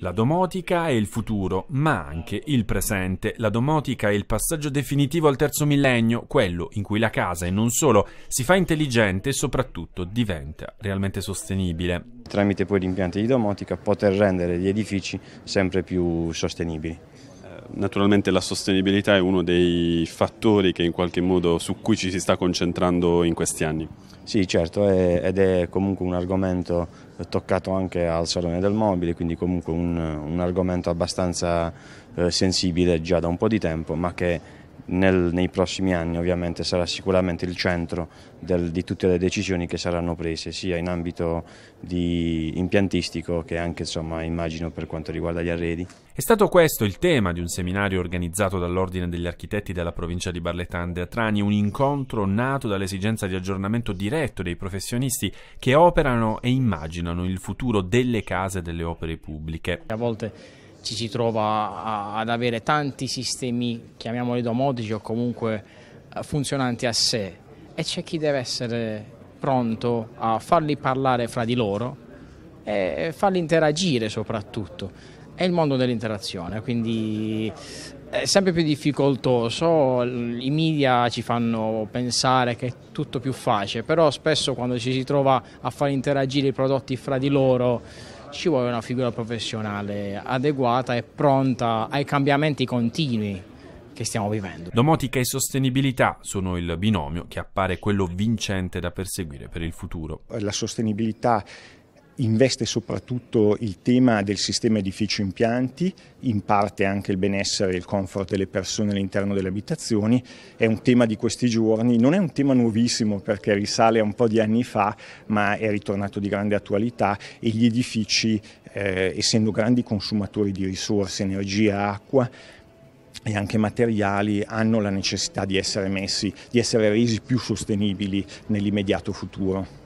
La domotica è il futuro, ma anche il presente. La domotica è il passaggio definitivo al terzo millennio, quello in cui la casa e non solo si fa intelligente e soprattutto diventa realmente sostenibile. Tramite poi gli impianti di domotica poter rendere gli edifici sempre più sostenibili. Naturalmente la sostenibilità è uno dei fattori modo, su cui ci si sta concentrando in questi anni. Sì, certo, è, ed è comunque un argomento toccato anche al Salone del Mobile, quindi comunque un, un argomento abbastanza eh, sensibile già da un po' di tempo, ma che nel, nei prossimi anni ovviamente sarà sicuramente il centro del, di tutte le decisioni che saranno prese sia in ambito impiantistico che anche insomma, immagino per quanto riguarda gli arredi. È stato questo il tema di un seminario organizzato dall'Ordine degli Architetti della provincia di Barletta-Andria Trani, un incontro nato dall'esigenza di aggiornamento diretto dei professionisti che operano e immaginano il futuro delle case e delle opere pubbliche. A volte ci si trova a, ad avere tanti sistemi, chiamiamoli domotici o comunque eh, funzionanti a sé e c'è chi deve essere pronto a farli parlare fra di loro e farli interagire soprattutto. È il mondo dell'interazione, quindi è sempre più difficoltoso, i media ci fanno pensare che è tutto più facile, però spesso quando ci si trova a far interagire i prodotti fra di loro ci vuole una figura professionale adeguata e pronta ai cambiamenti continui che stiamo vivendo. Domotica e sostenibilità sono il binomio che appare quello vincente da perseguire per il futuro. La sostenibilità investe soprattutto il tema del sistema edificio impianti, in parte anche il benessere e il comfort delle persone all'interno delle abitazioni, è un tema di questi giorni, non è un tema nuovissimo perché risale a un po' di anni fa, ma è ritornato di grande attualità e gli edifici, eh, essendo grandi consumatori di risorse, energia, acqua, e anche materiali hanno la necessità di essere messi, di essere resi più sostenibili nell'immediato futuro.